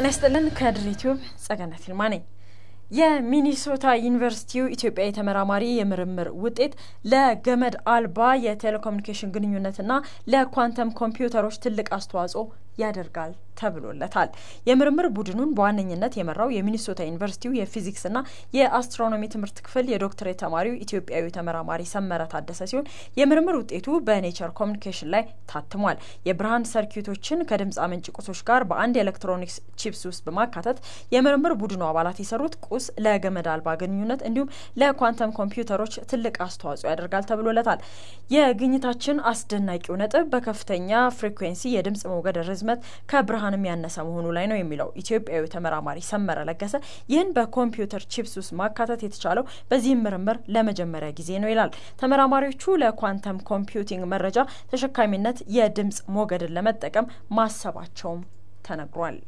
ጤና ይስጥልን። ከድር ዩቲዩብ ጸገነት ይልማ ነኝ። የሚኒሶታ ዩኒቨርሲቲው ኢትዮጵያ የተመራማሪ የምርምር ውጤት ለገመድ አልባ የቴሌኮሙኒኬሽን ግንኙነትና ለኳንተም ኮምፒውተሮች ትልቅ አስተዋጽኦ ያደርጋል ተብሎለታል። የምርምር ቡድኑን በዋነኝነት የመራው የሚኒሶታ ዩኒቨርሲቲው የፊዚክስና የአስትሮኖሚ ትምህርት ክፍል የዶክትሬት ተማሪው ኢትዮጵያዊ ተመራማሪ ሰመረ ታደሰ ሲሆን የምርምር ውጤቱ በኔቸር ኮሚኒኬሽን ላይ ታትሟል። የብርሃን ሰርኪቶችን ከድምፅ አመንጭ ቁሶች ጋር በአንድ ኤሌክትሮኒክስ ቺፕስ ውስጥ በማካተት የምርምር ቡድኑ አባላት የሰሩት ቁስ ለገመድ አልባ ግንኙነት እንዲሁም ለኳንተም ኮምፒውተሮች ትልቅ አስተዋጽኦ ያደርጋል ተብሎለታል። የግኝታችን አስደናቂው ነጥብ በከፍተኛ ፍሪኩዌንሲ የድምጽ ሞገድ ርዝመ ህትመት ከብርሃንም ያነሰ መሆኑ ላይ ነው የሚለው ኢትዮጵያዊ ተመራማሪ ሰመረ ለገሰ ይህን በኮምፒውተር ቺፕስ ውስጥ ማካተት የተቻለው በዚህም ምርምር ለመጀመሪያ ጊዜ ነው ይላል። ተመራማሪዎቹ ለኳንተም ኮምፒውቲንግ መረጃ ተሸካሚነት የድምጽ ሞገድን ለመጠቀም ማሰባቸውም ተነግሯል።